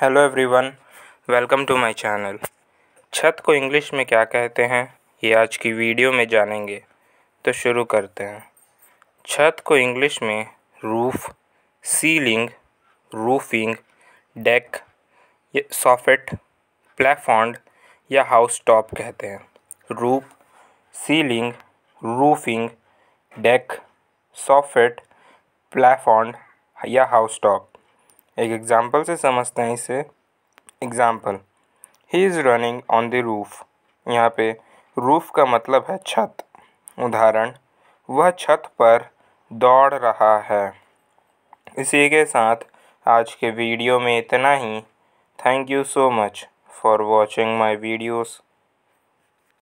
hello everyone welcome to my channel छत को English में क्या कहते हैं ये आज की वीडियो में जानेंगे तो शुरू करते हैं छत को इंग्लिश में roof ceiling roofing deck soffit plafond या हाउस टॉप कहते हैं roof ceiling roofing deck soffit plafond या हाउस टॉप एक एग्जाम्पल से समझते हैं इसे example he is running on the roof यहाँ पे रूफ़ का मतलब है छत उदाहरण वह छत पर दौड़ रहा है इसी के साथ आज के वीडियो में इतना ही thank you so much for watching my videos